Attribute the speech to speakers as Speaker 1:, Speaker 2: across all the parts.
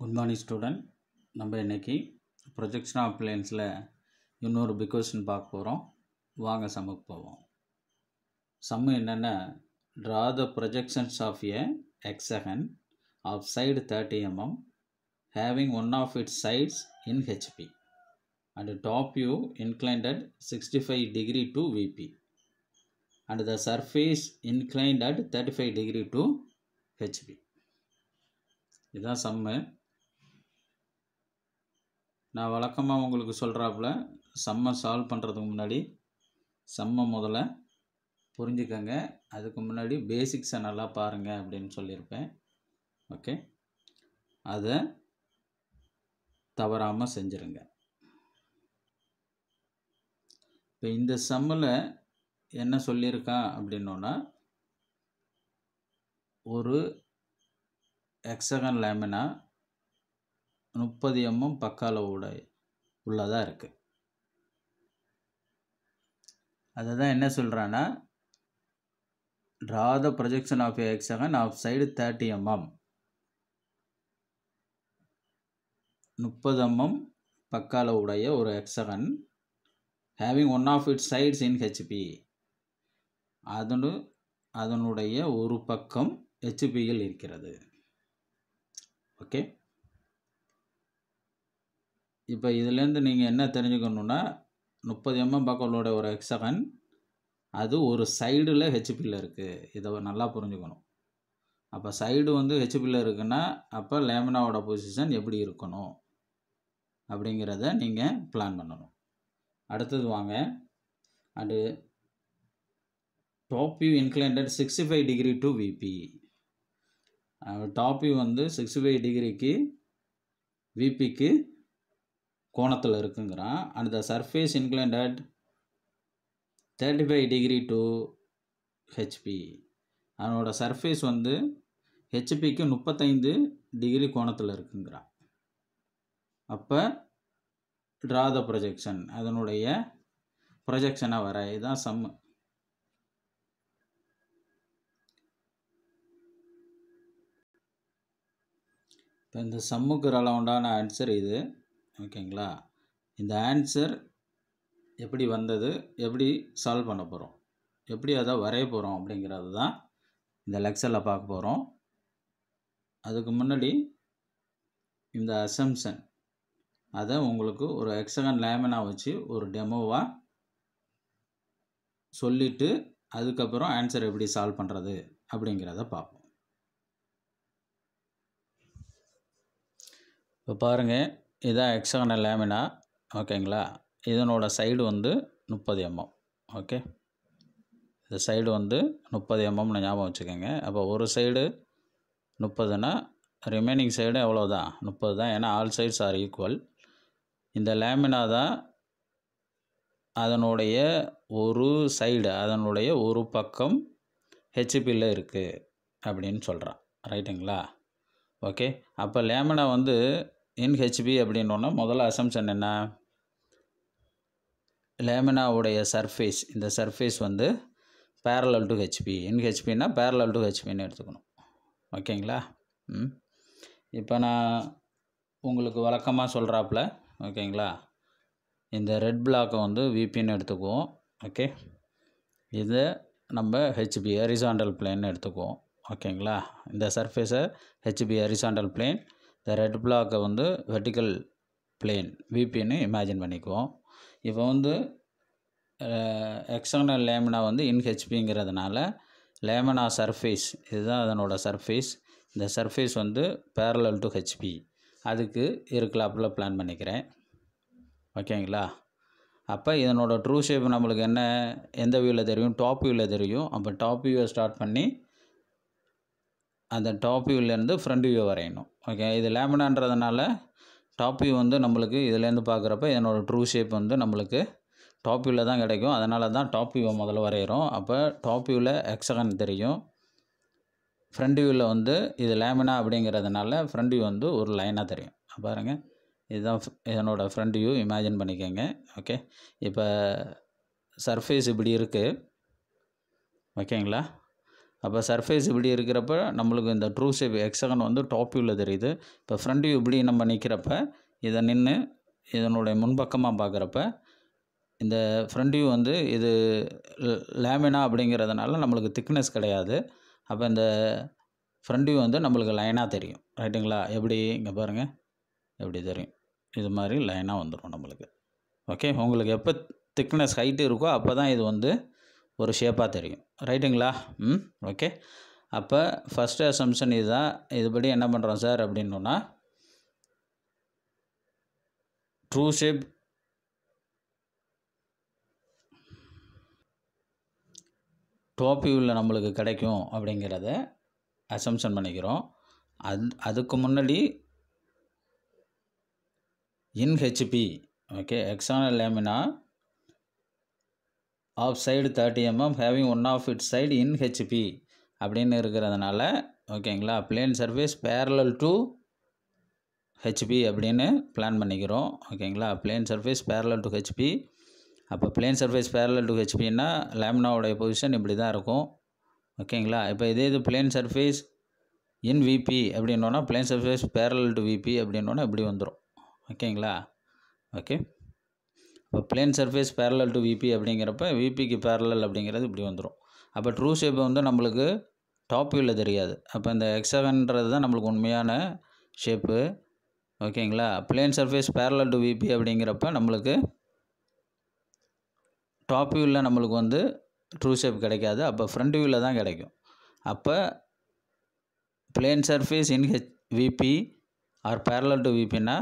Speaker 1: good morning student நம்ம இன்றைக்கி projection of பிளேன்ஸில் இன்னொரு பிக் கொஸ்டின் பார்க்க போகிறோம் வாங்க சம்முக்கு போவோம் சம்மு என்னென்னா draw the projections of a hexagon of side thirty mm having one of its sides in HP and top you inclined at sixty five degree to VP and the surface inclined at thirty five degree to HP இதுதான் sum நான் வழக்கமாக உங்களுக்கு சொல்கிறாப்புல சம்மை solve பண்ணுறதுக்கு முன்னாடி சம்மை முதல்ல புரிஞ்சுக்கங்க அதுக்கு முன்னாடி பேசிக்ஸை நல்லா பாருங்கள் அப்படின்னு சொல்லியிருப்பேன் ஓகே அதை தவறாமல் செஞ்சுருங்க இப்போ இந்த சம்மில் என்ன சொல்லியிருக்கான் அப்படின்னோன்னா ஒரு எக்ஸகன் லேமினா முப்பது எம்எம் உடை உள்ளதாக இருக்குது அதை தான் என்ன சொல்கிறான்னா draw the projection of a hexagon of side thirty mm முப்பது எம்எம் பக்கால உடைய ஒரு hexagon having one of its sides in HP அதனு அதனுடைய ஒரு பக்கம் ஹெச்பியில் இருக்கிறது ஓகே இப்போ இதுலேருந்து நீங்கள் என்ன தெரிஞ்சுக்கணுன்னா முப்பது எம்எம் பக்கலோட ஒரு எக்ஸகன் அது ஒரு சைடில் ஹெச்பியில் இருக்குது இதை நல்லா புரிஞ்சுக்கணும் அப்போ சைடு வந்து ஹெச்பியில் இருக்குன்னா அப்போ லேமினாவோட பொசிஷன் எப்படி இருக்கணும் அப்படிங்கிறத நீங்கள் பிளான் பண்ணணும் அடுத்தது வாங்க and top view inclined sixty five degree to VP top view வந்து சிக்ஸ்டி ஃபைவ் டிகிரிக்கு விபிக்கு கோணத்தில் இருக்குங்கிறான் and the surface inclined at thirty five degree to HP அதனோட சர்ஃபேஸ் வந்து ஹெச்பிக்கு முப்பத்தைந்து டிகிரி கோணத்தில் இருக்குங்கிறான் அப்போ ட்ரா த ப்ரொஜெக்ஷன் அதனுடைய ப்ரொஜெக்ஷனை வர இதுதான் சம்மு இப்போ இந்த சம்முக்கு ரலவுண்டான ஆன்சர் இது ஓகேங்களா இந்த ஆன்சர் எப்படி வந்தது எப்படி சால்வ் பண்ண போகிறோம் எப்படி அதை வரைய போகிறோம் அப்படிங்கிறது தான் இந்த லெக்சரில் பார்க்க போகிறோம் அதுக்கு முன்னாடி இந்த அசம்சன் அதை உங்களுக்கு ஒரு எக்ஸகன் லேமனாக வச்சு ஒரு டெமோவாக சொல்லிவிட்டு அதுக்கப்புறம் ஆன்சர் எப்படி சால்வ் பண்ணுறது அப்படிங்கிறத பார்ப்போம் இப்போ பாருங்கள் இதான் எக்ஸாகனல் லேமினா ஓகேங்களா இதனோட சைடு வந்து முப்பது எம்எம் ஓகே இந்த சைடு வந்து முப்பது எம்எம்னு ஞாபகம் வச்சுக்கோங்க அப்போ ஒரு சைடு முப்பதுன்னா ரிமைனிங் சைடு எவ்வளோ தான் முப்பது தான் ஏன்னா ஆல் சைட்ஸ் ஆர் ஈக்குவல் இந்த லேமினா தான் அதனுடைய ஒரு சைடு அதனுடைய ஒரு பக்கம் ஹெச்பியில் இருக்குது அப்படின்னு சொல்கிறான் ரைட்டுங்களா ஓகே அப்போ லேமினா வந்து இன் ஹெச்பி முதல்ல அசம்ஷன் என்ன லேமினாவுடைய சர்ஃபேஸ் இந்த சர்ஃபேஸ் வந்து parallel to HP in parallel to ஹெச்பின்னு எடுத்துக்கணும் ஓகேங்களா ம் இப்போ நான் உங்களுக்கு வழக்கமாக சொல்கிறாப்புல ஓகேங்களா இந்த ரெட் பிளாக்கை வந்து விபின்னு எடுத்துக்குவோம் ஓகே இது நம்ம ஹெச்பி ஹரிசாண்டல் பிளேன்னு எடுத்துக்குவோம் ஓகேங்களா இந்த சர்ஃபேஸை ஹெச்பி ஹரிசாண்டல் பிளேன் இந்த ரெட் பிளாக்கை வந்து வெர்டிக்கல் பிளேன் விபின்னு இமேஜின் பண்ணிக்குவோம் இப்போ வந்து எக்ஸ்டர்னல் லேமினா வந்து இன்ஹெச்பிங்கிறதுனால லேமனா சர்ஃபேஸ் இதுதான் அதனோட சர்ஃபேஸ் இந்த சர்ஃபேஸ் வந்து பேரலல் டு ஹெச்பி அதுக்கு இருக்கலாப்பில் பிளான் பண்ணிக்கிறேன் ஓகேங்களா அப்போ இதனோட ட்ரூ ஷேப் நம்மளுக்கு என்ன எந்த வியூவில் தெரியும் டாப் வியூவில் தெரியும் அப்போ டாப் வியூவை ஸ்டார்ட் பண்ணி அந்த டாப் வியூலேருந்து ஃப்ரண்ட் வியூ வரையணும் ஓகே இது லேமினான்றதுனால டாப் வியூ வந்து நம்மளுக்கு இதுலேருந்து பார்க்குறப்ப என்னோடய ட்ரூ ஷேப் வந்து நம்மளுக்கு டாப் வியூவில் தான் கிடைக்கும் அதனால தான் டாப் வியூவை முதல்ல வரைகிறோம் அப்போ டாப் வியூவில் எக்ஸகன் தெரியும் ஃப்ரண்ட் வியூவில் வந்து இது லேமினா அப்படிங்கிறதுனால ஃப்ரண்ட் வியூ வந்து ஒரு லைனாக தெரியும் பாருங்கள் இதுதான் இதனோடய ஃப்ரண்ட் வியூ இமேஜின் பண்ணிக்கோங்க ஓகே இப்போ சர்ஃபேஸ் இப்படி இருக்குது ஓகேங்களா அப்போ சர்ஃபேஸ் இப்படி இருக்கிறப்ப நம்மளுக்கு இந்த ட்ரூ ஷேப் எக்ஸகன் வந்து டாப் வியூவில் தெரியுது இப்போ ஃப்ரண்ட் வியூ இப்படி நம்ம நிற்கிறப்ப இதை நின்று இதனுடைய முன்பக்கமாக பார்க்குறப்ப இந்த ஃப்ரண்ட் வியூ வந்து இது லேமினா அப்படிங்கிறதுனால நம்மளுக்கு திக்னஸ் கிடையாது அப்போ இந்த ஃப்ரண்ட் வியூ வந்து நம்மளுக்கு லைனாக தெரியும் ரைட்டுங்களா எப்படி இங்கே பாருங்கள் எப்படி தெரியும் இது மாதிரி லைனாக வந்துடும் நம்மளுக்கு ஓகே உங்களுக்கு எப்போ திக்னஸ் ஹைட்டு இருக்கோ அப்போ தான் இது வந்து ஒரு ஷேப்பாக தெரியும் ரைட்டுங்களா ம் ஓகே அப்போ ஃபஸ்ட்டு அசம்ஷன் இதுதான் இதுபடி என்ன பண்ணுறோம் சார் அப்படின்னோன்னா ட்ரூ ஷேப் டோப்பி உள்ள நம்மளுக்கு கிடைக்கும் அப்படிங்கிறத அசம்ஷன் பண்ணிக்கிறோம் அது அதுக்கு முன்னாடி in HP okay hexagonal lamina of side thirty mm having one of it side in HP அப்படின்னு இருக்கிறதுனால ஓகேங்களா plane surface parallel to HP அப்படின்னு பிளான் பண்ணிக்கிறோம் ஓகேங்களா plane surface parallel to HP அப்போ பிளேன் சர்ஃபேஸ் பேரலல் டு ஹெச்பின்னா லேம்னாவோடைய பொசிஷன் இப்படி தான் இருக்கும் ஓகேங்களா இப்போ இதே இது plane surface in VP அப்படின்னோன்னா plane surface parallel to VP அப்படின்னோன்னா இப்படி வந்துடும் ஓகேங்களா ஓகே இப்போ plane surface parallel to VP அப்படிங்கிறப்ப விபிக்கு பேரலல் அப்படிங்கிறது இப்படி வந்துடும் அப்போ ட்ரூ ஷேப் வந்து நம்மளுக்கு டாப் வியூவில் தெரியாது அப்போ இந்த எக்ஸகன்றது தான் நம்மளுக்கு உண்மையான ஷேப்பு ஓகேங்களா plane surface parallel to VP அப்படிங்கிறப்ப நம்மளுக்கு டாப் வியூவில் நம்மளுக்கு வந்து ட்ரூ ஷேப் கிடைக்காது அப்போ ஃப்ரண்ட் வியூவில் தான் கிடைக்கும் அப்போ plane surface in H VP or parallel to விபின்னா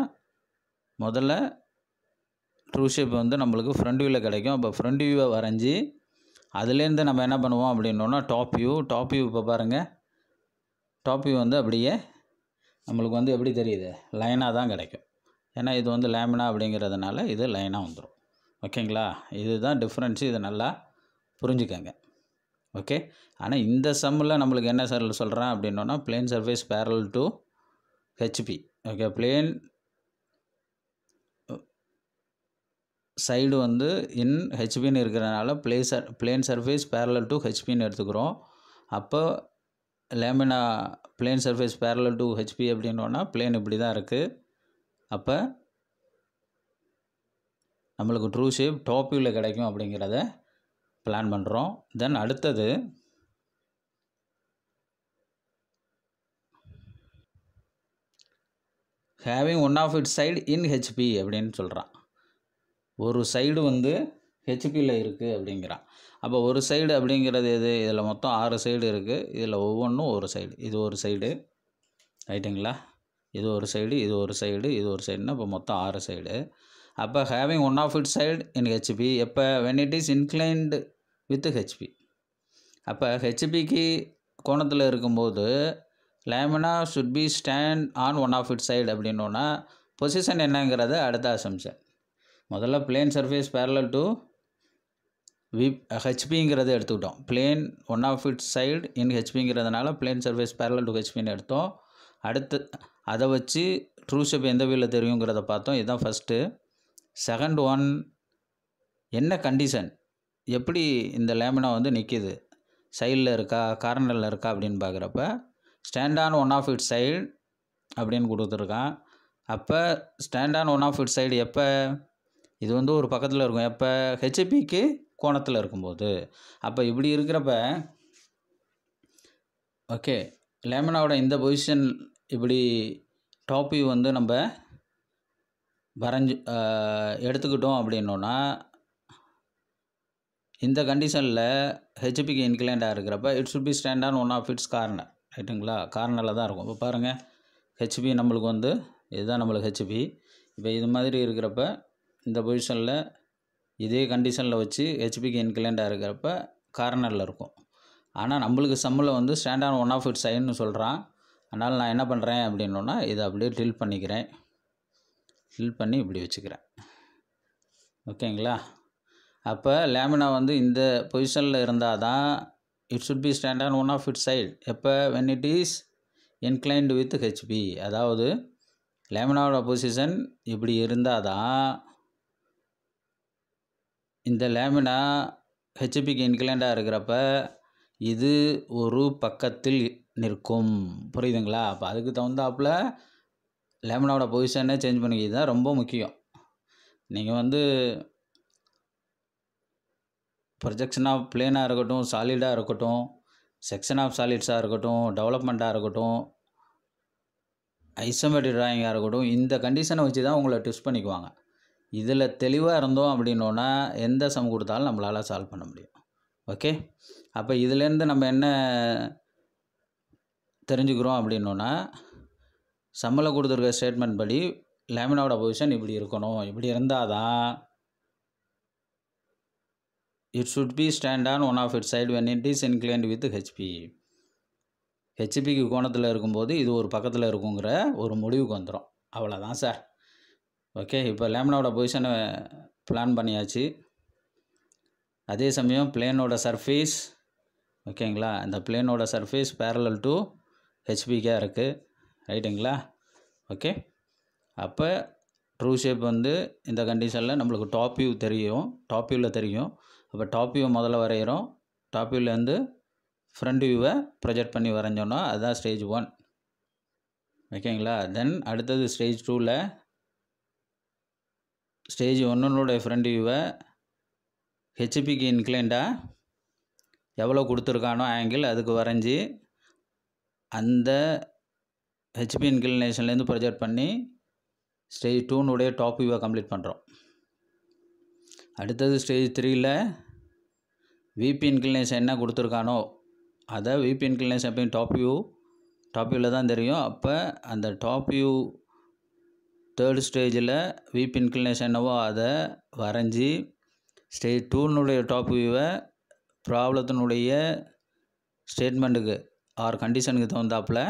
Speaker 1: முதல்ல ட்ரூ ஷேப் வந்து நம்மளுக்கு ஃப்ரண்ட் வியூவில் கிடைக்கும் அப்போ ஃப்ரண்ட் வியூவை வரைஞ்சி அதுலேருந்து நம்ம என்ன பண்ணுவோம் அப்படின்னோன்னா டாப் வியூ டாப் வியூ இப்போ பாருங்கள் டாப் வியூ வந்து அப்படியே நம்மளுக்கு வந்து எப்படி தெரியுது லைனாக தான் கிடைக்கும் ஏன்னா இது வந்து லேமினா அப்படிங்கிறதுனால இது லைனாக வந்துடும் ஓகேங்களா இதுதான் டிஃப்ரென்ஸு இது நல்லா புரிஞ்சுக்கங்க ஓகே ஆனால் இந்த சம்மில் நம்மளுக்கு என்ன சார் சொல்கிறேன் அப்படின்னோன்னா plane surface parallel to HP okay plane side வந்து இன் ஹெச்பின்னு இருக்கிறனால ப்ளே சர் பிளேன் சர்ஃபேஸ் பேரலல் டு ஹெச்பின்னு எடுத்துக்கிறோம் அப்போ lamina plane surface parallel to HP அப்படின்னோன்னா பிளேன் இப்படி தான் இருக்குது அப்போ நம்மளுக்கு ட்ரூ ஷேப் டாப்பியூவில் கிடைக்கும் அப்படிங்கிறத பிளான் பண்ணுறோம் தென் அடுத்தது having one of it side in HP அப்படின்னு சொல்கிறான் ஒரு சைடு வந்து ஹெச்பியில் இருக்குது அப்படிங்கிறான் அப்போ ஒரு சைடு அப்படிங்கிறது எது இதில் மொத்தம் ஆறு சைடு இருக்குது இதில் ஒவ்வொன்றும் ஒரு சைடு இது ஒரு சைடு ரைட்டுங்களா இது ஒரு சைடு இது ஒரு சைடு இது ஒரு சைடுனா இப்போ மொத்தம் ஆறு சைடு அப்போ having one of it side in HP எப்போ when it is inclined with HP அப்போ ஹெச்பிக்கு கோணத்தில் இருக்கும்போது lamina should be stand on one of it side அப்படின்னோன்னா பொசிஷன் என்னங்கிறத அடுத்த அசம்ஷன் முதல்ல plane surface parallel to V ஹெச்பிங்கிறத எடுத்துக்கிட்டோம் plane one of its side in ஹெச்பிங்கிறதுனால பிளேன் சர்ஃபேஸ் பேரலல் டு ஹெச்பின்னு எடுத்தோம் அடுத்து அதை வச்சு ட்ரூ ஷேப் எந்த வியூவில் தெரியுங்கிறத பார்த்தோம் இதுதான் ஃபஸ்ட்டு செகண்ட் ஒன் என்ன கண்டிஷன் எப்படி இந்த லேமினா வந்து நிற்கிது சைடில் இருக்கா கார்னரில் இருக்கா அப்படின்னு பார்க்குறப்ப stand on one of it side அப்படின்னு கொடுத்துருக்கான் அப்போ stand on one of it side எப்போ இது வந்து ஒரு பக்கத்தில் இருக்கும் எப்போ ஹெச்பிக்கு கோணத்தில் இருக்கும்போது அப்போ இப்படி இருக்கிறப்ப ஓகே லேமனாவோட இந்த பொசிஷன் இப்படி டாப் வியூ வந்து நம்ம வரைஞ்சி எடுத்துக்கிட்டோம் அப்படின்னோன்னா இந்த கண்டிஷனில் ஹெச்பிக்கு இன்க்ளைண்டாக இருக்கிறப்ப it should be stand on one of its corner ரைட்டுங்களா கார்னரில் தான் இருக்கும் இப்போ பாருங்கள் ஹெச்பி நம்மளுக்கு வந்து இதுதான் நம்மளுக்கு ஹெச்பி இப்போ இது மாதிரி இருக்கிறப்ப இந்த பொசிஷனில் இதே கண்டிஷனில் வச்சு ஹெச்பிக்கு இன்க்ளைண்டாக இருக்கிறப்ப கார்னரில் இருக்கும் ஆனால் நம்மளுக்கு சம்மில் வந்து ஸ்டாண்டான ஒன் ஆஃப் இட் சைன்னு சொல்கிறான் அதனால் நான் என்ன பண்ணுறேன் அப்படின்னோன்னா இதை அப்படியே ட்ரில் பண்ணிக்கிறேன் ட்ரில் பண்ணி இப்படி வச்சுக்கிறேன் ஓகேங்களா அப்போ லேமினா வந்து இந்த பொசிஷனில் இருந்தால் தான் it should be stand on one of it side எப்போ when it is inclined with HP அதாவது லேமினாவோட பொசிஷன் இப்படி இருந்தால் தான் இந்த லேமினா ஹெச்பிக்கு இன்க்ளைண்டாக இருக்கிறப்ப இது ஒரு பக்கத்தில் நிற்கும் புரியுதுங்களா அப்போ அதுக்கு தகுந்தாப்பில் லேமினாவோட பொசிஷனே சேஞ்ச் பண்ணிக்கிறது தான் ரொம்ப முக்கியம் நீங்கள் வந்து ப்ரொஜெக்ஷன் ஆஃப் பிளேனாக இருக்கட்டும் சாலிடாக இருக்கட்டும் செக்ஷன் ஆஃப் சாலிட்ஸாக இருக்கட்டும் டெவலப்மெண்ட்டாக இருக்கட்டும் ஐசோமெட்ரிக் ட்ராயிங்காக இருக்கட்டும் இந்த கண்டிஷனை வச்சு தான் உங்களை டிஸ்ட் பண்ணிக்குவாங்க இதில் தெளிவாக இருந்தோம் அப்படின்னோன்னா எந்த சம் கொடுத்தாலும் நம்மளால் சால்வ் பண்ண முடியும் ஓகே அப்போ இதுலேருந்து நம்ம என்ன தெரிஞ்சுக்கிறோம் அப்படின்னோன்னா சம்மில் கொடுத்துருக்க ஸ்டேட்மெண்ட் படி லேமினாவோட பொசிஷன் இப்படி இருக்கணும் இப்படி இருந்தால் தான் it should be stand on one of it side when it is inclined with HP ஹெச்பிக்கு கோணத்தில் இருக்கும்போது இது ஒரு பக்கத்தில் இருக்குங்கிற ஒரு முடிவுக்கு வந்துடும் அவ்வளோதான் சார் ஓகே இப்போ லேமினாவோட பொசிஷனை பிளான் பண்ணியாச்சு அதே சமயம் பிளேனோட சர்ஃபேஸ் ஓகேங்களா அந்த பிளேனோட சர்ஃபேஸ் பேரலல் டு ஹெச்பிக்காக இருக்குது ரைட்டுங்களா ஓகே அப்போ ட்ரூ ஷேப் வந்து இந்த கண்டிஷனில் நம்மளுக்கு டாப் வியூ தெரியும் டாப் வியூவில் தெரியும் அப்போ டாப் வியூ முதல்ல வரைகிறோம் டாப் வியூலேருந்து ஃப்ரண்ட் வியூவை ப்ரொஜெக்ட் பண்ணி வரைஞ்சோன்னா அதுதான் ஸ்டேஜ் ஒன் ஓகேங்களா தென் அடுத்தது ஸ்டேஜ் டூவில் ஸ்டேஜ் ஒன்றுனுடைய ஃப்ரெண்ட் வியூவை ஹெச்பிக்கு இன்க்ளைண்டாக எவ்வளோ கொடுத்துருக்கானோ ஆங்கிள் அதுக்கு வரைஞ்சி அந்த ஹெச்பி இன்க்ளினேஷன்லேருந்து ப்ரொஜெக்ட் பண்ணி ஸ்டேஜ் டூனுடைய டாப் வியூவை கம்ப்ளீட் பண்ணுறோம் அடுத்தது ஸ்டேஜ் த்ரீயில் விபி இன்க்ளினேஷன் என்ன கொடுத்துருக்கானோ அதை விபி இன்க்ளினேஷன் எப்பயும் டாப் வியூ டாப் வியூவில் தான் தெரியும் அப்போ அந்த டாப் வியூ தேர்ட் ஸ்டேஜில் வீப் இன்க்ளினேஷன் என்னவோ அதை வரைஞ்சி ஸ்டேஜ் டூனுடைய டாப் வியூவை ப்ராப்ளத்தினுடைய ஸ்டேட்மெண்ட்டுக்கு ஆர் கண்டிஷனுக்கு தகுந்தாப்பில்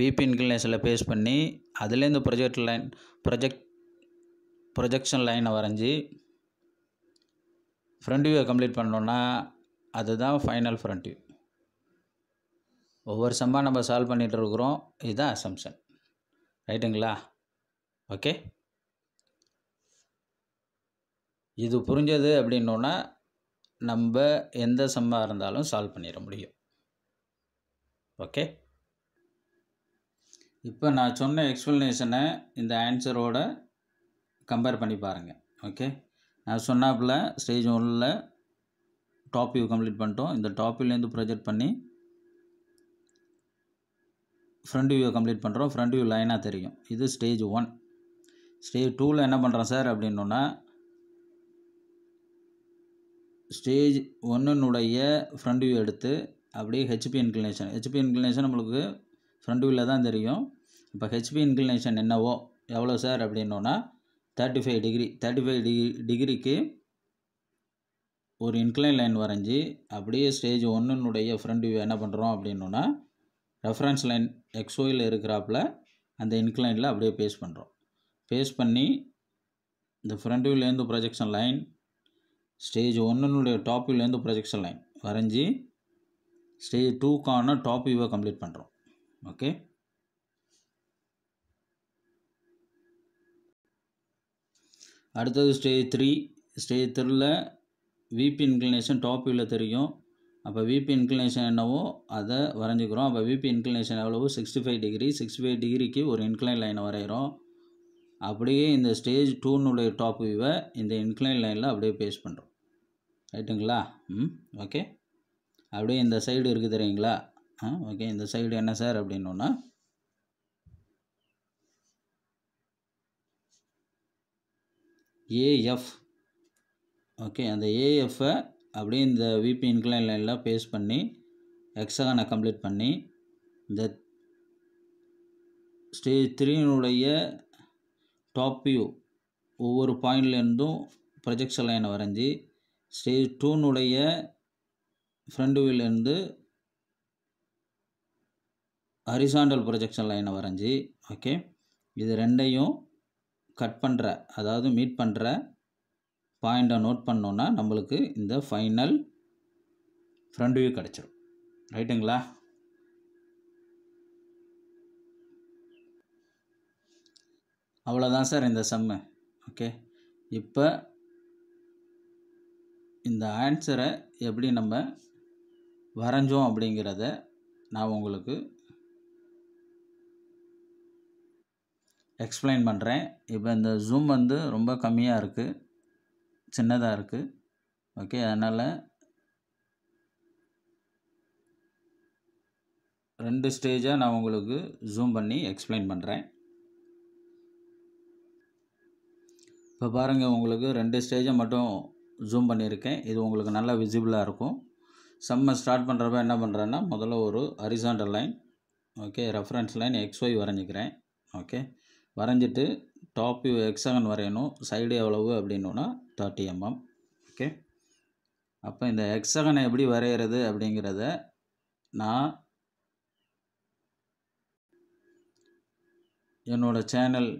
Speaker 1: விபி இன்க்ளினேஷனில் பேஸ் பண்ணி அதுலேருந்து ப்ரொஜெக்ட் லைன் ப்ரொஜெக்ட் ப்ரொஜெக்ஷன் லைனை வரைஞ்சி ஃப்ரண்ட் வியூவை கம்ப்ளீட் பண்ணோன்னா அதுதான் ஃபைனல் ஃப்ரண்ட் வியூ ஒவ்வொரு சம்மாக நம்ம சால்வ் பண்ணிகிட்டு இருக்கிறோம் இதுதான் அசம்ஷன் ரைட்டுங்களா ஓகே இது புரிஞ்சது அப்படின்னோன்னா நம்ம எந்த சம்மாக இருந்தாலும் சால்வ் பண்ணிட முடியும் ஓகே இப்போ நான் சொன்ன எக்ஸ்ப்ளனேஷனை இந்த ஆன்சரோட கம்பேர் பண்ணி பாருங்கள் ஓகே நான் சொன்னாப்பில் ஸ்டேஜ் ஒன்றில் டாப் வியூ கம்ப்ளீட் பண்ணிட்டோம் இந்த டாப் வியூலேருந்து ப்ரொஜெக்ட் பண்ணி ஃப்ரண்ட் வியூ கம்ப்ளீட் பண்ணுறோம் ஃப்ரண்ட் வியூ லைனாக தெரியும் இது ஸ்டேஜ் ஒன் ஸ்டேஜ் டூவில் என்ன பண்ணுறோம் சார் அப்படின்னோன்னா ஸ்டேஜ் ஒன்னுடைய ஃப்ரண்ட் வியூ எடுத்து அப்படியே ஹெச்பி இன்க்ளினேஷன் ஹெச்பி இன்க்ளினேஷன் நம்மளுக்கு ஃப்ரண்ட் வியூவில் தான் தெரியும் இப்போ ஹெச்பி இன்க்ளினேஷன் என்னவோ எவ்வளோ சார் அப்படின்னோன்னா thirty five degree thirty five degree டிகிரிக்கு ஒரு இன்க்ளைன் லைன் வரைஞ்சி அப்படியே ஸ்டேஜ் ஒன்னுடைய ஃப்ரண்ட் வியூ என்ன பண்ணுறோம் அப்படின்னோன்னா ரெஃபரன்ஸ் லைன் எக்ஸோயில் இருக்கிறாப்புல அந்த இன்க்ளைனில் அப்படியே பேஸ் பண்ணுறோம் பேஸ் பண்ணி இந்த ஃப்ரண்ட் வியூலேருந்து ப்ரொஜெக்ஷன் லைன் ஸ்டேஜ் ஒன்னுடைய டாப் வியூலேருந்து ப்ரொஜெக்ஷன் லைன் வரைஞ்சி ஸ்டேஜ் டூக்கான டாப் வியூவை கம்ப்ளீட் பண்ணுறோம் ஓகே அடுத்தது ஸ்டேஜ் த்ரீ ஸ்டேஜ் த்ரீல விபி இன்க்ளினேஷன் டாப் வியூவில் தெரியும் அப்போ விபி இன்க்ளினேஷன் என்னவோ அதை வரைஞ்சிக்கிறோம் அப்போ விபி இன்க்ளினேஷன் எவ்வளவோ sixty five degree sixty five டிகிரிக்கு ஒரு இன்க்ளைன் லைனை வரைகிறோம் அப்படியே இந்த ஸ்டேஜ் டூனுடைய டாப் வியூவை இந்த இன்க்ளைன் லைனில் அப்படியே பேஸ்ட் பண்ணுறோம் ரைட்டுங்களா ம் ஓகே அப்படியே இந்த சைடு இருக்குது தெரியுங்களா ஆ ஓகே இந்த சைடு என்ன சார் அப்படின்னோன்னா ஏஎஃப் ஓகே அந்த ஏஎஃப்பை அப்படியே இந்த விபி இன்க்ளைன் லைன்லாம் பேஸ்ட் பண்ணி எக்ஸாகனை கம்ப்ளீட் பண்ணி இந்த ஸ்டேஜ் த்ரீனுடைய டாப் வியூ ஒவ்வொரு பாயிண்ட்லேருந்தும் ப்ரொஜெக்ஷன் லைனை வரைஞ்சி ஸ்டேஜ் டூனுடைய ஃப்ரண்ட் வியூலேருந்து ஹரிசாண்டல் ப்ரொஜெக்ஷன் லைனை வரைஞ்சி ஓகே இது ரெண்டையும் கட் பண்ணுற அதாவது மீட் பண்ணுற பாயிண்ட்டை நோட் பண்ணோன்னா நம்மளுக்கு இந்த ஃபைனல் ஃப்ரண்ட் வியூ கிடச்சிடும் ரைட்டுங்களா அவ்வளோதான் சார் இந்த சம்மு ஓகே இப்போ இந்த ஆன்சரை எப்படி நம்ம வரைஞ்சோம் அப்படிங்கிறத நான் உங்களுக்கு எக்ஸ்பிளைன் பண்ணுறேன் இப்போ இந்த ஜூம் வந்து ரொம்ப கம்மியாக இருக்குது சின்னதாக இருக்குது ஓகே அதனால் ரெண்டு ஸ்டேஜாக நான் உங்களுக்கு ஜூம் பண்ணி எக்ஸ்பிளைன் பண்ணுறேன் இப்போ பாருங்கள் உங்களுக்கு ரெண்டு ஸ்டேஜை மட்டும் ஜூம் பண்ணியிருக்கேன் இது உங்களுக்கு நல்லா விசிபிளாக இருக்கும் செம்ம ஸ்டார்ட் பண்ணுறப்ப என்ன பண்ணுறேன்னா முதல்ல ஒரு horizontal line okay reference line X Y வரைஞ்சிக்கிறேன் ஓகே வரைஞ்சிட்டு டாப் வியூ எக்ஸாகன் வரையணும் சைடு எவ்வளவு அப்படின்னோன்னா தேர்ட்டி எம்எம் ஓகே அப்போ இந்த எக்ஸாகனை எப்படி வரைகிறது அப்படிங்கிறத நான் என்னோடய சேனல்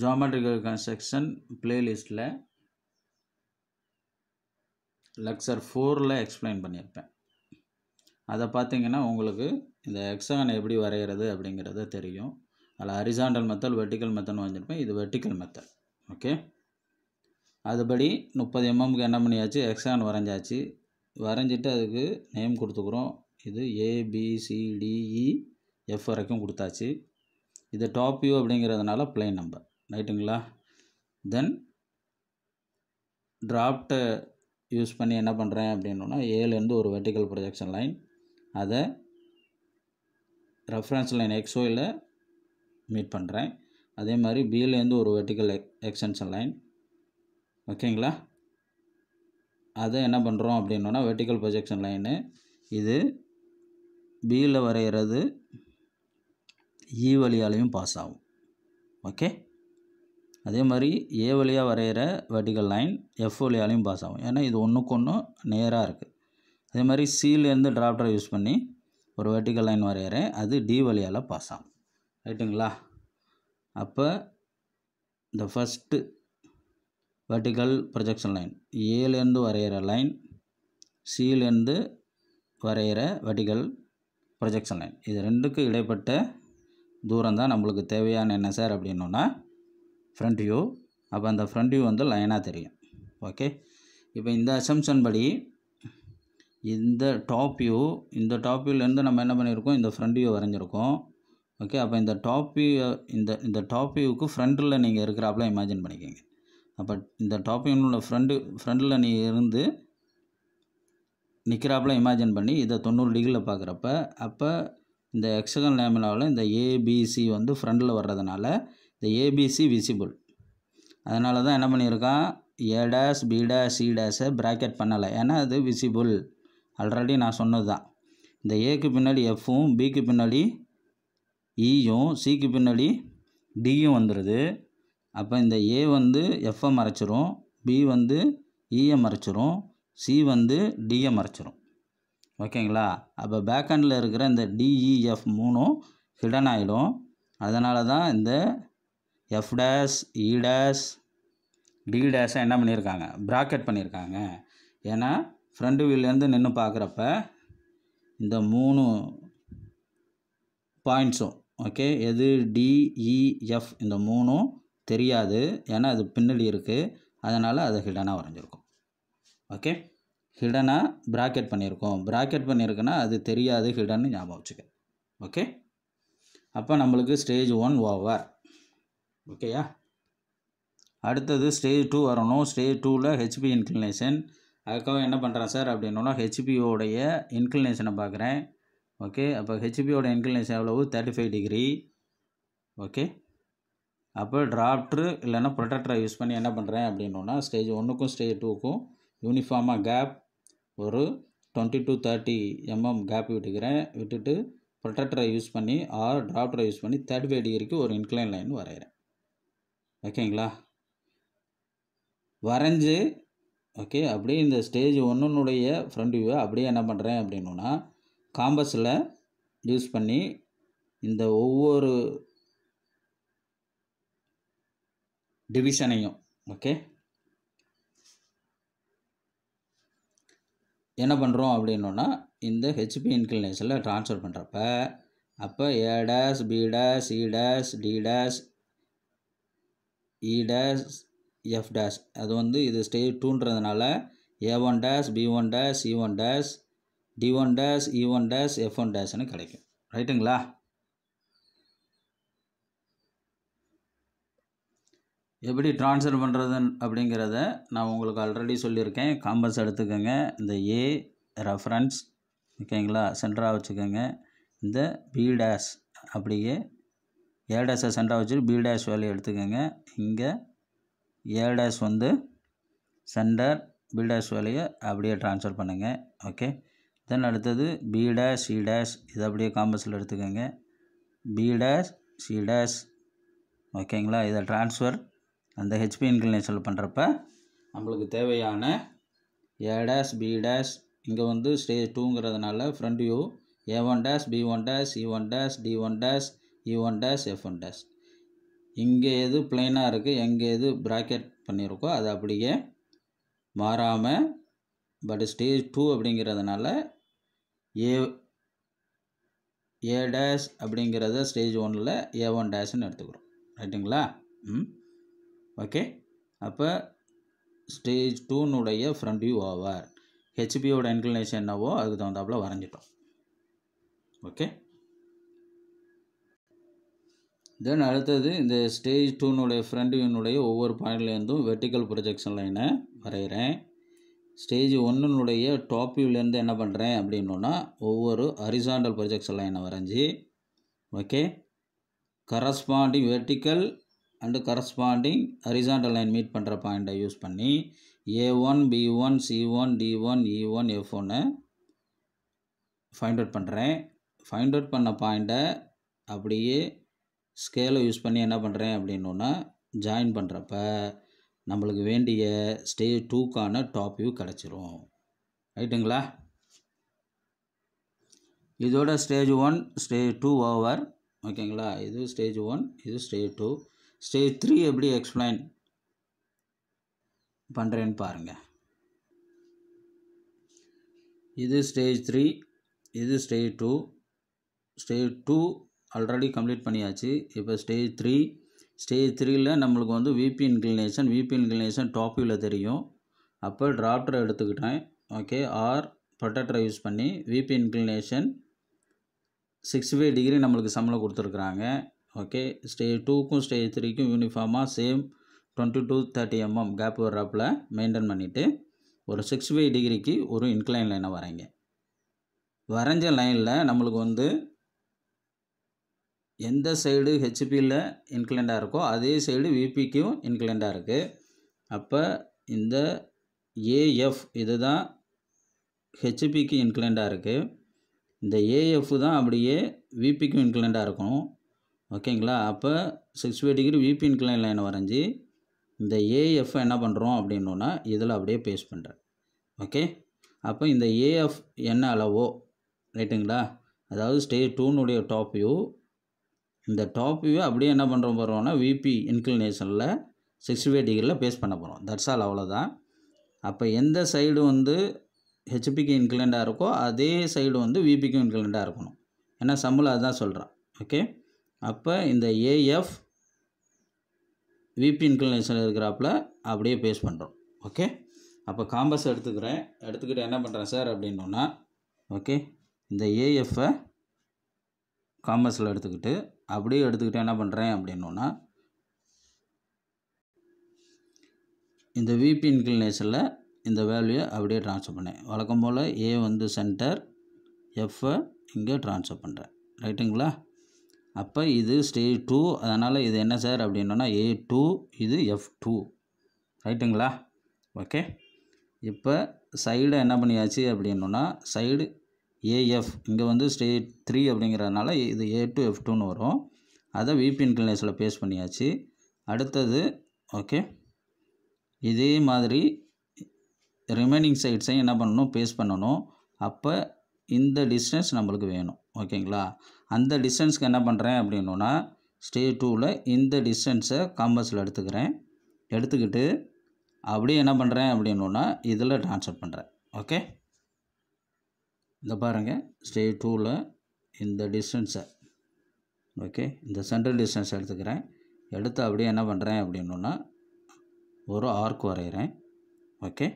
Speaker 1: ஜாமெட்ரிக்கல் கன்ஸ்ட்ரக்ஷன் பிளேலிஸ்ட்டில் லெக்சர் ஃபோரில் எக்ஸ்பிளைன் பண்ணியிருப்பேன் அதை பார்த்தீங்கன்னா உங்களுக்கு இந்த எக்ஸான் எப்படி வரைகிறது அப்படிங்கிறத தெரியும் அதில் ஹரிசாண்டல் மெத்தல் வெர்டிக்கல் மெத்தன் வச்சுருப்பேன் இது வெர்டிக்கல் மெத்தல் ஓகே அதுபடி முப்பது எம்எம்க்கு என்ன பண்ணியாச்சு எக்ஸான் வரைஞ்சாச்சு வரைஞ்சிட்டு அதுக்கு நேம் கொடுத்துக்குறோம் இது ஏபிசிடிஇ எஃப் e, வரைக்கும் கொடுத்தாச்சு இது டாப் யூ அப்படிங்கிறதுனால பிளைன் நம்பர் ரைட்டுங்களா தென் ட்ராப்டை யூஸ் பண்ணி என்ன பண்ணுறேன் அப்படின்னா ஏழுலேருந்து ஒரு வெர்டிக்கல் ப்ரொஜெக்ஷன் லைன் அதை ரெஃபரன்ஸ் லைன் எக்ஸோயில் மீட் பண்ணுறேன் அதே மாதிரி பியிலேருந்து ஒரு வெர்டிக்கல் எக்ஸ்டென்ஷன் லைன் ஓகேங்களா அதை என்ன பண்ணுறோம் அப்படின்னா வெர்டிக்கல் ப்ரொஜெக்ஷன் லைனு இது பியில் வரைகிறது இ e வழியாலையும் பாஸ் ஆகும் ஓகே அதே மாதிரி ஏ வழியாக வரைகிற வெர்டிக்கல் லைன் எஃப் வழியாலையும் பாஸ் ஆகும் ஏன்னா இது ஒன்றுக்கு ஒன்று நேராக இருக்குது அதே மாதிரி சீலேருந்து ட்ராப்டரை யூஸ் பண்ணி ஒரு வெர்டிக்கல் லைன் வரைகிறேன் அது டி வழியால் பாஸ் ஆகும் ரைட்டுங்களா அப்போ இந்த ஃபஸ்ட்டு வெர்டிக்கல் ப்ரொஜெக்ஷன் லைன் ஏலேருந்து வரைகிற லைன் சியிலேருந்து வரைகிற வெர்டிக்கல் ப்ரொஜெக்ஷன் லைன் இது ரெண்டுக்கு இடைப்பட்ட தூரம் தான் நம்மளுக்கு தேவையான என்ன சார் அப்படின்னோன்னா ஃப்ரண்ட் வியூ அப்போ அந்த ஃப்ரண்ட் வியூ வந்து லைனாக தெரியும் ஓகே இப்போ இந்த அசம்ஷன் படி இந்த டாப் வியூ இந்த டாப் வியூலேருந்து நம்ம என்ன பண்ணியிருக்கோம் இந்த ஃப்ரண்ட் வியூ வரைஞ்சிருக்கோம் ஓகே அப்போ இந்த டாப் வியூ இந்த இந்த டாப் வியூக்கு ஃப்ரண்ட்டில் நீங்கள் இருக்கிறாப்புல இமேஜின் பண்ணிக்கோங்க அப்போ இந்த டாப் வியூனுள்ள ஃப்ரண்டு ஃப்ரண்டில் நீ இருந்து நிற்கிறாப்புல இமேஜின் பண்ணி இதை தொண்ணூறு டிகிரியில் பார்க்குறப்ப அப்போ இந்த எக்ஸகன் லேமினாவில் இந்த ஏபிசி வந்து ஃப்ரண்டில் வர்றதுனால இந்த ஏபிசி விசிபிள் அதனால தான் என்ன பண்ணியிருக்கான் A dash B dash C டேஸை ப்ராக்கெட் பண்ணலை ஏன்னா அது விசிபிள் ஆல்ரெடி நான் சொன்னது தான் இந்த ஏக்கு பின்னாடி எஃப்பும் பிக்கு பின்னாடி இயும் e சிக்கு பின்னாடி டியும் வந்துடுது அப்போ இந்த ஏ வந்து எஃப்ஐ மறைச்சிரும் பி வந்து இயை e மறைச்சிரும் சி வந்து டியை மறைச்சிரும் ஓகேங்களா அப்போ பேக்கண்டில் இருக்கிற இந்த டிஇஎஃப் e, மூணும் ஹிடன் ஆகிடும் அதனால தான் இந்த F dash E dash D டேஷை என்ன பண்ணியிருக்காங்க ப்ராக்கெட் பண்ணியிருக்காங்க ஏன்னா ஃப்ரண்ட் வியூலேருந்து நின்று பார்க்குறப்ப இந்த மூணு பாயிண்ட்ஸும் ஓகே எது டிஇஎஃப் e, இந்த மூணும் தெரியாது ஏன்னா அது பின்னாடி இருக்குது அதனால் அதை ஹிடனாக வரைஞ்சிருக்கும் ஓகே ஹிடனாக ப்ராக்கெட் பண்ணியிருக்கோம் ப்ராக்கெட் பண்ணியிருக்குன்னா அது தெரியாது ஹிடன்னு ஞாபகம் வச்சுக்க ஓகே அப்போ நம்மளுக்கு ஸ்டேஜ் ஒன் ஓவர் ஓகேயா அடுத்தது ஸ்டேஜ் டூ வரணும் ஸ்டேஜ் டூவில் ஹெச்பி இன்க்ளினேஷன் அதுக்காக என்ன பண்ணுறேன் சார் அப்படின்னா ஹெச்பியோடைய இன்க்ளினேஷனை பார்க்குறேன் ஓகே அப்போ ஹெச்பியோட இன்க்ளினேஷன் எவ்வளவு தேர்ட்டி ஃபைவ் டிகிரி ஓகே அப்போ ட்ராப்ட்ரு இல்லைன்னா ப்ரொடக்டரை யூஸ் பண்ணி என்ன பண்ணுறேன் அப்படின்னா ஸ்டேஜ் ஒன்றுக்கும் ஸ்டேஜ் டூக்கும் யூனிஃபார்மாக கேப் ஒரு twenty to thirty mm gap விட்டுக்கிறேன் விட்டுட்டு ப்ரொடக்டரை யூஸ் பண்ணி ஆர் ட்ராப்டரை யூஸ் பண்ணி தேர்ட்டி ஃபைவ் டிகிரிக்கு ஒரு இன்க்ளைன் லைன் வரைகிறேன் ஓகேங்களா வரைஞ்சி ஓகே அப்படியே இந்த ஸ்டேஜ் ஒன்றுனுடைய ஃப்ரண்ட் வியூவை அப்படியே என்ன பண்ணுறேன் அப்படின்னா காம்பஸில் யூஸ் பண்ணி இந்த ஒவ்வொரு டிவிஷனையும் ஓகே என்ன பண்ணுறோம் அப்படின்னோன்னா இந்த ஹெச்பி இன்க்ளினேஷனில் ட்ரான்ஸ்ஃபர் பண்ணுறப்ப அப்போ A dash B dash C dash D dash E dash F dash அது வந்து இது ஸ்டேஜ் டூன்றதுனால A one dash B one dash, D1 one dash D one dash E one dash F one டேஷ்னு கிடைக்கும் ரைட்டுங்களா எப்படி ட்ரான்ஸ்ஃபர் பண்ணுறது அப்படிங்கிறத நான் உங்களுக்கு ஆல்ரெடி சொல்லியிருக்கேன் காம்பஸ் எடுத்துக்கோங்க இந்த ஏ ரெஃபரன்ஸ் ஓகேங்களா சென்டராக வச்சுக்கோங்க இந்த பி டேஷ் அப்படியே ஏ டேஷை சென்டராக வச்சுட்டு பி டேஷ் வேலையை எடுத்துக்கோங்க இங்கே ஏடாஸ் வந்து சென்டர் பி டேஸ் வேலையை அப்படியே ட்ரான்ஸ்ஃபர் பண்ணுங்கள் ஓகே தென் அடுத்தது பி டேஷ் சி டேஷ் இதை அப்படியே காம்பஸில் எடுத்துக்கோங்க பி டேஷ் சி டேஷ் ஓகேங்களா இதை ட்ரான்ஸ்ஃபர் அந்த ஹெச்பி இன்க்ளினேஷன் பண்ணுறப்ப நம்மளுக்கு தேவையான ஏ டேஷ் பி டேஷ் இங்கே வந்து ஸ்டேஜ் டூங்கிறதுனால front view A one dash B one dash C one dash D one dash E one dash F one dash இங்கே எது பிளைனாக இருக்குது எங்கே எது ப்ராக்கெட் பண்ணியிருக்கோ அது அப்படியே மாறாமல் பட் ஸ்டேஜ் டூ அப்படிங்கிறதுனால ஏ ஏ டேஷ் அப்படிங்கிறத ஸ்டேஜ் ஒன்றில் ஏ ஒன் டேஷ்னு எடுத்துக்கிறோம் ரைட்டுங்களா ம் ஓகே அப்போ ஸ்டேஜ் டூனுடைய ஃப்ரண்ட் வியூ ஓவர் ஹெச்பியோட இன்க்ளினேஷன் என்னவோ அதுக்கு தகுந்தாப்பில் வரைஞ்சிட்டோம் ஓகே தென் அடுத்தது இந்த ஸ்டேஜ் டூனுடைய ஃப்ரண்ட் வியூனுடைய ஒவ்வொரு பாயிண்ட்லேருந்தும் வெர்டிக்கல் ப்ரொஜெக்ஷன் லைனை வரைகிறேன் ஸ்டேஜ் ஒன்றுனுடைய டாப் வியூலேருந்து என்ன பண்ணுறேன் அப்படின்னோன்னா ஒவ்வொரு ஹரிசாண்டல் ப்ரொஜெக்ஷன் லைனை வரைஞ்சி okay corresponding vertical and corresponding horizontal line meet பண்ணுற பாயிண்ட்டை யூஸ் பண்ணி A one B one C one D one E one F ஒன்று ஃபைண்ட் அவுட் பண்ணுறேன் ஃபைண்ட் அவுட் பண்ண பாயிண்ட்டை அப்படியே ஸ்கேலை யூஸ் பண்ணி என்ன பண்ணுறேன் அப்படின்னோன்னா ஜாயின் பண்ணுறப்ப நம்மளுக்கு வேண்டிய ஸ்டேஜ் டூக்கான டாப் வியூ கிடச்சிரும் ரைட்டுங்களா இதோட stage one stage two over ஓகேங்களா இது ஸ்டேஜ் ஒன் இது ஸ்டேஜ் டூ ஸ்டேஜ் த்ரீ எப்படி எக்ஸ்பிளைன் பண்ணுறேன்னு பாருங்கள் இது ஸ்டேஜ் த்ரீ இது stage two stage two already complete பண்ணியாச்சு இப்போ ஸ்டேஜ் த்ரீ ஸ்டேஜ் த்ரீயில் நம்மளுக்கு வந்து விபி இன்க்ளினேஷன் விபி இன்க்ளினேஷன் டாப்பியில் தெரியும் அப்போ ட்ராப்டர் எடுத்துக்கிட்டேன் ஓகே ஆர் ப்ரொடக்டரை யூஸ் பண்ணி VP inclination sixty five degree நம்மளுக்கு சம்பளம் கொடுத்துருக்குறாங்க ஓகே ஸ்டேஜ் டூக்கும் ஸ்டேஜ் த்ரீக்கும் யூனிஃபார்மாக same twenty two thirty mm gap வர்றாப்பில் மெயின்டைன் பண்ணிவிட்டு ஒரு சிக்ஸ்டி ஃபைவ் டிகிரிக்கு ஒரு இன்க்ளைன் லைனை வரைங்க வரைஞ்ச லைனில் நம்மளுக்கு வந்து எந்த சைடு ஹெச்பியில் இன்க்ளைண்டாக இருக்கோ அதே சைடு விபிக்கும் இன்க்ளைண்டாக இருக்குது அப்போ இந்த ஏஎஃப் இது தான் ஹெச்பிக்கு இன்க்ளைண்டாக இருக்குது இந்த ஏஎஃப் தான் அப்படியே விபிக்கும் இன்க்ளைண்டாக இருக்கும் ஓகேங்களா அப்போ six five degree VP incline line வரைஞ்சி இந்த ஏஎஃப் என்ன பண்ணுறோம் அப்படின்னோன்னா இதில் அப்படியே பேஸ் பண்ணுறேன் ஓகே அப்போ இந்த ஏஎஃப் என்ன அளவோ ரைட்டுங்களா அதாவது ஸ்டேஜ் டூனுடைய டாப் வியூ இந்த டாப் வியூ அப்படியே என்ன பண்ணுறோம் போகிறோம்னா விபி இன்க்ளினேஷனில் சிக்ஸ்டி ஃபைவ் டிகிரியில் பேஸ் பண்ண போகிறோம் தட்ஸ் ஆல் அவ்வளோதான் அப்போ எந்த சைடு வந்து ஹெச்பிக்கு இன்க்ளைண்டாக இருக்கோ அதே சைடு வந்து விபிக்கும் இன்க்ளைண்டாக இருக்கணும் ஏன்னா சம்மில் அதுதான் சொல்கிறான் ஓகே அப்போ இந்த ஏஎஃப் விபி இன்க்ளினேஷன் இருக்கிறாப்புல அப்படியே பேஸ் பண்ணுறோம் ஓகே அப்போ காம்பஸ் எடுத்துக்கிறேன் எடுத்துக்கிட்டு என்ன பண்ணுறேன் சார் அப்படின்னோன்னா ஓகே இந்த ஏஎஃப்பை காமர்ஸில் எடுத்துக்கிட்டு அப்படியே எடுத்துக்கிட்டு என்ன பண்ணுறேன் அப்படின்னோன்னா இந்த விபி இன்க்ளினேஷனில் இந்த வேல்யூ அப்படியே ட்ரான்ஸ்ஃபர் பண்ணேன் வழக்கம் போல் ஏ வந்து சென்டர் எஃப்பை இங்கே ட்ரான்ஸ்ஃபர் பண்ணுறேன் ரைட்டுங்களா அப்போ இது ஸ்டேஜ் டூ அதனால் இது என்ன சார் அப்படின்னா ஏ டூ இது எஃப் டூ ரைட்டுங்களா ஓகே இப்போ சைடை என்ன பண்ணியாச்சு அப்படின்னா சைடு ஏஎஃப் இங்கே வந்து ஸ்டேட் த்ரீ அப்படிங்கிறதுனால இது ஏ டு எஃப் டூன்னு வரும் அதை விபி இன்க்ளினேஷனில் பேஸ் பண்ணியாச்சு அடுத்தது ஓகே இதே மாதிரி ரிமைனிங் சைட்ஸையும் என்ன பண்ணணும் பேஸ் பண்ணணும் அப்போ இந்த டிஸ்டன்ஸ் நம்மளுக்கு வேணும் ஓகேங்களா அந்த டிஸ்டன்ஸ்க்கு என்ன பண்ணுறேன் அப்படின்னா ஸ்டேட் டூவில் இந்த டிஸ்டன்ஸை காம்பஸில் எடுத்துக்கிறேன் எடுத்துக்கிட்டு அப்படியே என்ன பண்ணுறேன் அப்படின்னோன்னா இதில் ட்ரான்ஸ்ஃபர் பண்ணுறேன் ஓகே இந்த பாருங்கள் ஸ்டேஜ் டூவில் இந்த டிஸ்டன்ஸை ஓகே இந்த சென்ட்ரல் டிஸ்டன்ஸ் எடுத்துக்கிறேன் எடுத்து அப்படியே என்ன பண்ணுறேன் அப்படின்னா ஒரு ஆர்க் வரைகிறேன் ஓகே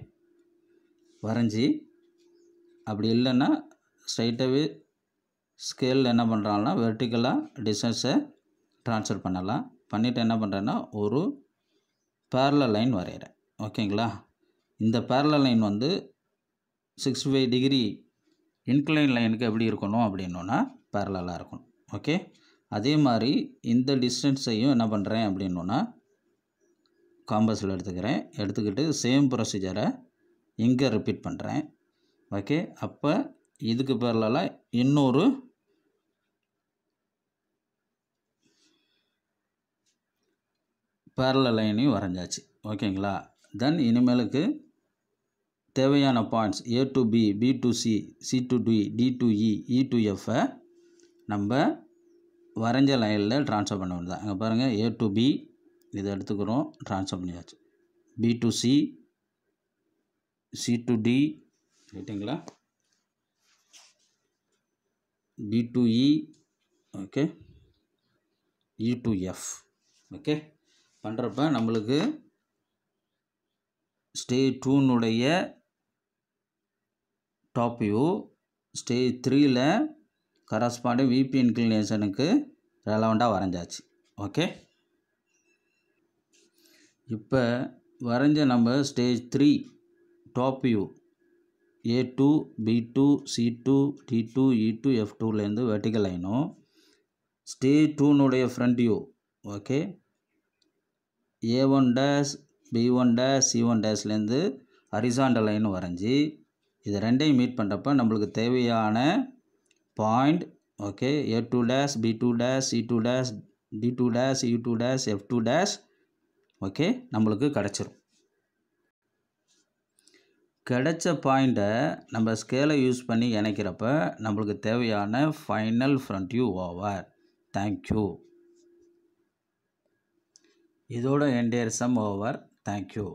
Speaker 1: வரைஞ்சி அப்படி இல்லைன்னா ஸ்ட்ரைட்டாகவே ஸ்கேலில் என்ன பண்ணுறாங்கன்னா வெர்டிக்கலாக டிஸ்டன்ஸை ட்ரான்ஸ்ஃபர் பண்ணலாம் பண்ணிவிட்டு என்ன பண்ணுறேன்னா ஒரு பேரல லைன் வரைகிறேன் ஓகேங்களா இந்த பேரல லைன் வந்து சிக்ஸ்டி ஃபைவ் டிகிரி இன்க்ளைன் லைனுக்கு எப்படி இருக்கணும் அப்படின்னோன்னா பேரலாக இருக்கணும் ஓகே அதே மாதிரி இந்த டிஸ்டன்ஸையும் என்ன பண்ணுறேன் அப்படின்னோன்னா காம்பஸில் எடுத்துக்கிறேன் எடுத்துக்கிட்டு சேம் ப்ரொசீஜரை இங்கே ரிப்பீட் பண்ணுறேன் ஓகே அப்போ இதுக்கு பேரலால் இன்னொரு பேரல லைனையும் வரைஞ்சாச்சு ஓகேங்களா தென் இனிமேலுக்கு தேவையான points A to B B to C C to D D to E E to எஃப்பை நம்ம வரைஞ்ச லைனில் ட்ரான்ஸ்ஃபர் பண்ண வேண்டியது அங்கே பாருங்கள் ஏ டு பி இதை எடுத்துக்கிறோம் ட்ரான்ஸ்ஃபர் பண்ணியாச்சு B to C C to D ரைட்டுங்களா B to E okay E to F okay பண்ணுறப்ப நம்மளுக்கு ஸ்டே டூனுடைய டாப் வியூ ஸ்டேஜ் த்ரீயில் கரஸ்பாண்டிங் விபி இன்க்ளினேஷனுக்கு ரெலவெண்ட்டாக வரைஞ்சாச்சு ஓகே இப்போ வரைஞ்ச நம்ம stage three top view A two B two C two D two E two F டூலேருந்து வெர்டிக்கல் லைனும் ஸ்டேஜ் டூனுடைய front view okay A one dash B one dash C one டேஷ்லேருந்து ஹரிசாண்டல் லைன் வரைஞ்சி இது ரெண்டையும் மீட் பண்ணுறப்ப நம்மளுக்கு தேவையான point okay A two dash B two dash C two dash D two dash E two dash F two dash okay நம்மளுக்கு கிடச்சிரும் கிடைச்ச பாயிண்ட்டை நம்ம ஸ்கேலை யூஸ் பண்ணி இணைக்கிறப்ப நம்மளுக்கு தேவையான final front view over thank you இதோட என்டையர் சம் ஓவர் தேங்க்யூ